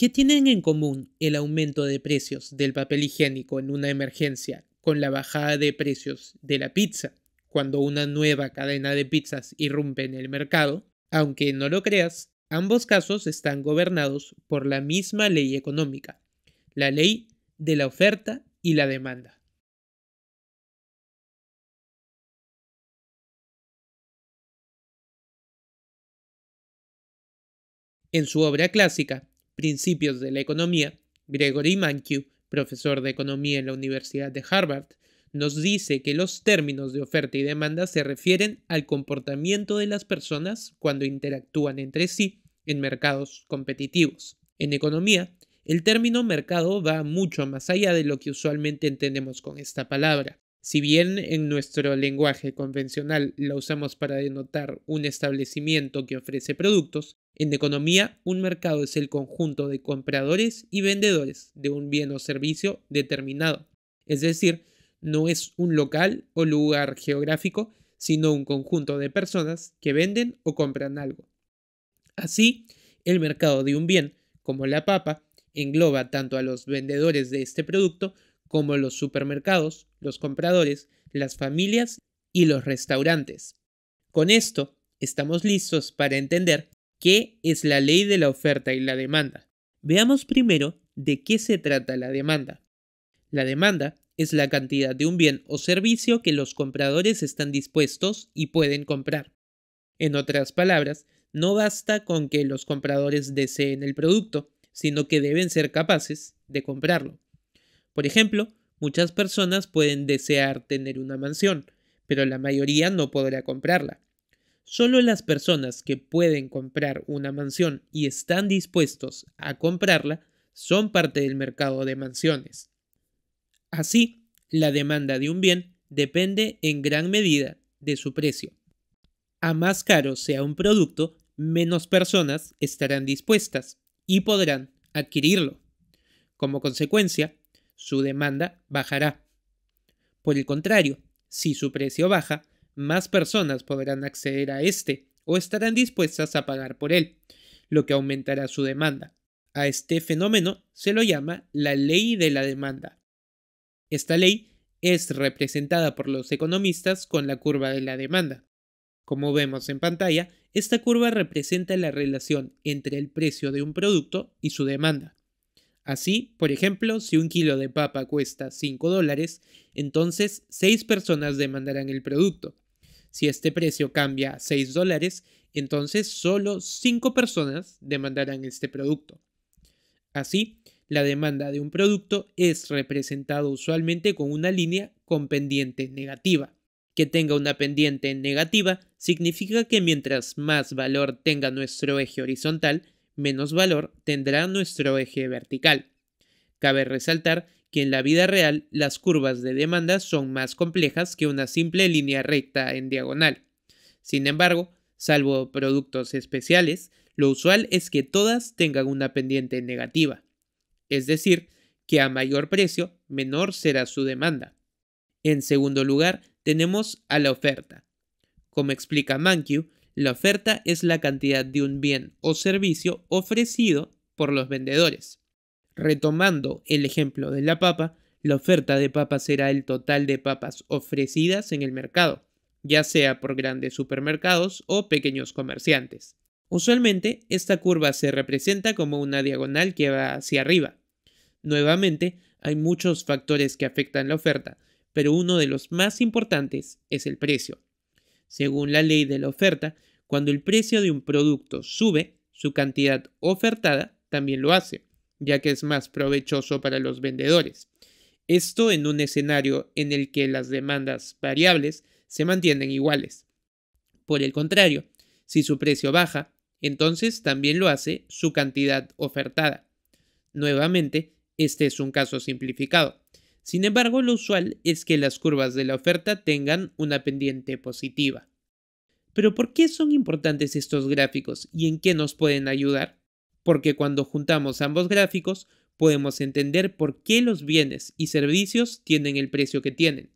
¿Qué tienen en común el aumento de precios del papel higiénico en una emergencia con la bajada de precios de la pizza cuando una nueva cadena de pizzas irrumpe en el mercado? Aunque no lo creas, ambos casos están gobernados por la misma ley económica, la ley de la oferta y la demanda. En su obra clásica, Principios de la Economía, Gregory Mankiw, profesor de Economía en la Universidad de Harvard, nos dice que los términos de oferta y demanda se refieren al comportamiento de las personas cuando interactúan entre sí en mercados competitivos. En economía, el término mercado va mucho más allá de lo que usualmente entendemos con esta palabra. Si bien en nuestro lenguaje convencional la usamos para denotar un establecimiento que ofrece productos, en economía un mercado es el conjunto de compradores y vendedores de un bien o servicio determinado. Es decir, no es un local o lugar geográfico, sino un conjunto de personas que venden o compran algo. Así, el mercado de un bien, como la papa, engloba tanto a los vendedores de este producto como los supermercados, los compradores, las familias y los restaurantes. Con esto, estamos listos para entender qué es la ley de la oferta y la demanda. Veamos primero de qué se trata la demanda. La demanda es la cantidad de un bien o servicio que los compradores están dispuestos y pueden comprar. En otras palabras, no basta con que los compradores deseen el producto, sino que deben ser capaces de comprarlo. Por ejemplo, muchas personas pueden desear tener una mansión, pero la mayoría no podrá comprarla. Solo las personas que pueden comprar una mansión y están dispuestos a comprarla son parte del mercado de mansiones. Así, la demanda de un bien depende en gran medida de su precio. A más caro sea un producto, menos personas estarán dispuestas y podrán adquirirlo. Como consecuencia, su demanda bajará. Por el contrario, si su precio baja, más personas podrán acceder a este o estarán dispuestas a pagar por él, lo que aumentará su demanda. A este fenómeno se lo llama la ley de la demanda. Esta ley es representada por los economistas con la curva de la demanda. Como vemos en pantalla, esta curva representa la relación entre el precio de un producto y su demanda. Así, por ejemplo, si un kilo de papa cuesta 5 dólares, entonces 6 personas demandarán el producto. Si este precio cambia a 6 dólares, entonces solo 5 personas demandarán este producto. Así, la demanda de un producto es representada usualmente con una línea con pendiente negativa. Que tenga una pendiente negativa significa que mientras más valor tenga nuestro eje horizontal, menos valor tendrá nuestro eje vertical. Cabe resaltar que en la vida real las curvas de demanda son más complejas que una simple línea recta en diagonal. Sin embargo, salvo productos especiales, lo usual es que todas tengan una pendiente negativa, es decir, que a mayor precio, menor será su demanda. En segundo lugar, tenemos a la oferta. Como explica Mankiw, la oferta es la cantidad de un bien o servicio ofrecido por los vendedores. Retomando el ejemplo de la papa, la oferta de papas será el total de papas ofrecidas en el mercado, ya sea por grandes supermercados o pequeños comerciantes. Usualmente, esta curva se representa como una diagonal que va hacia arriba. Nuevamente, hay muchos factores que afectan la oferta, pero uno de los más importantes es el precio. Según la ley de la oferta, cuando el precio de un producto sube, su cantidad ofertada también lo hace, ya que es más provechoso para los vendedores. Esto en un escenario en el que las demandas variables se mantienen iguales. Por el contrario, si su precio baja, entonces también lo hace su cantidad ofertada. Nuevamente, este es un caso simplificado. Sin embargo, lo usual es que las curvas de la oferta tengan una pendiente positiva. Pero ¿por qué son importantes estos gráficos y en qué nos pueden ayudar? Porque cuando juntamos ambos gráficos podemos entender por qué los bienes y servicios tienen el precio que tienen.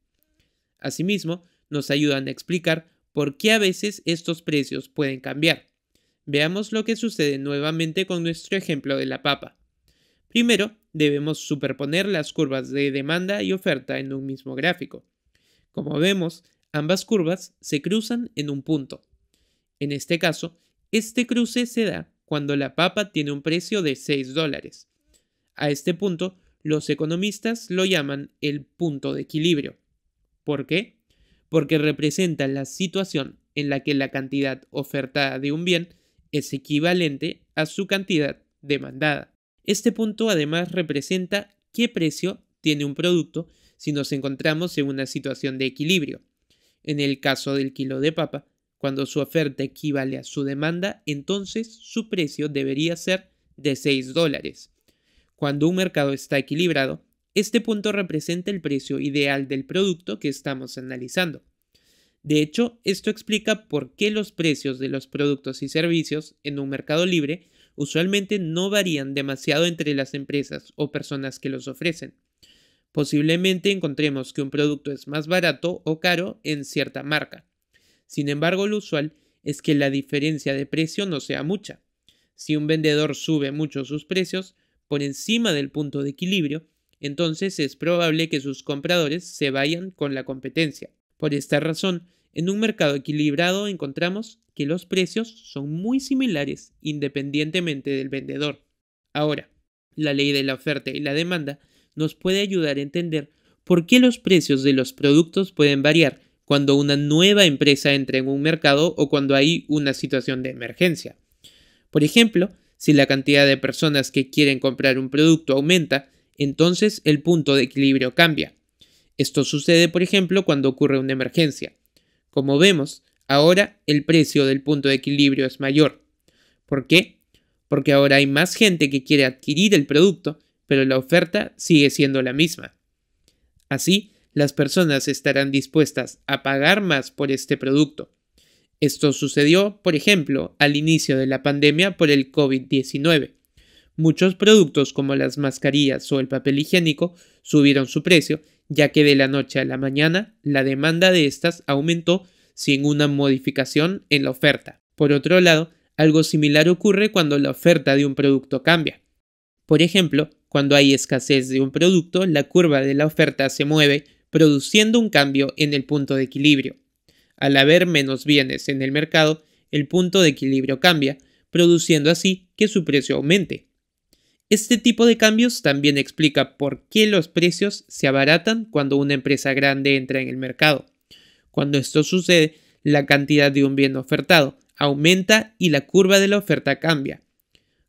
Asimismo, nos ayudan a explicar por qué a veces estos precios pueden cambiar. Veamos lo que sucede nuevamente con nuestro ejemplo de la papa. Primero, debemos superponer las curvas de demanda y oferta en un mismo gráfico. Como vemos, Ambas curvas se cruzan en un punto. En este caso, este cruce se da cuando la papa tiene un precio de 6 dólares. A este punto, los economistas lo llaman el punto de equilibrio. ¿Por qué? Porque representa la situación en la que la cantidad ofertada de un bien es equivalente a su cantidad demandada. Este punto además representa qué precio tiene un producto si nos encontramos en una situación de equilibrio. En el caso del kilo de papa, cuando su oferta equivale a su demanda, entonces su precio debería ser de 6 dólares. Cuando un mercado está equilibrado, este punto representa el precio ideal del producto que estamos analizando. De hecho, esto explica por qué los precios de los productos y servicios en un mercado libre usualmente no varían demasiado entre las empresas o personas que los ofrecen. Posiblemente encontremos que un producto es más barato o caro en cierta marca. Sin embargo, lo usual es que la diferencia de precio no sea mucha. Si un vendedor sube mucho sus precios por encima del punto de equilibrio, entonces es probable que sus compradores se vayan con la competencia. Por esta razón, en un mercado equilibrado encontramos que los precios son muy similares independientemente del vendedor. Ahora, la ley de la oferta y la demanda nos puede ayudar a entender por qué los precios de los productos pueden variar cuando una nueva empresa entra en un mercado o cuando hay una situación de emergencia. Por ejemplo, si la cantidad de personas que quieren comprar un producto aumenta, entonces el punto de equilibrio cambia. Esto sucede, por ejemplo, cuando ocurre una emergencia. Como vemos, ahora el precio del punto de equilibrio es mayor. ¿Por qué? Porque ahora hay más gente que quiere adquirir el producto pero la oferta sigue siendo la misma. Así, las personas estarán dispuestas a pagar más por este producto. Esto sucedió, por ejemplo, al inicio de la pandemia por el COVID-19. Muchos productos como las mascarillas o el papel higiénico subieron su precio, ya que de la noche a la mañana la demanda de estas aumentó sin una modificación en la oferta. Por otro lado, algo similar ocurre cuando la oferta de un producto cambia. Por ejemplo, cuando hay escasez de un producto, la curva de la oferta se mueve, produciendo un cambio en el punto de equilibrio. Al haber menos bienes en el mercado, el punto de equilibrio cambia, produciendo así que su precio aumente. Este tipo de cambios también explica por qué los precios se abaratan cuando una empresa grande entra en el mercado. Cuando esto sucede, la cantidad de un bien ofertado aumenta y la curva de la oferta cambia.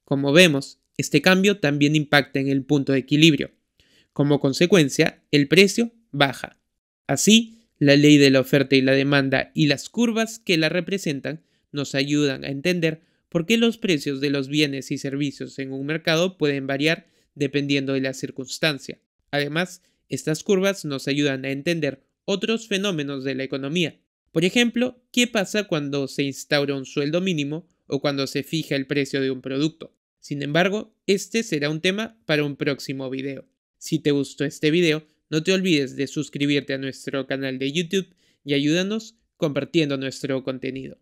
Como vemos, este cambio también impacta en el punto de equilibrio. Como consecuencia, el precio baja. Así, la ley de la oferta y la demanda y las curvas que la representan nos ayudan a entender por qué los precios de los bienes y servicios en un mercado pueden variar dependiendo de la circunstancia. Además, estas curvas nos ayudan a entender otros fenómenos de la economía. Por ejemplo, qué pasa cuando se instaura un sueldo mínimo o cuando se fija el precio de un producto. Sin embargo, este será un tema para un próximo video. Si te gustó este video, no te olvides de suscribirte a nuestro canal de YouTube y ayúdanos compartiendo nuestro contenido.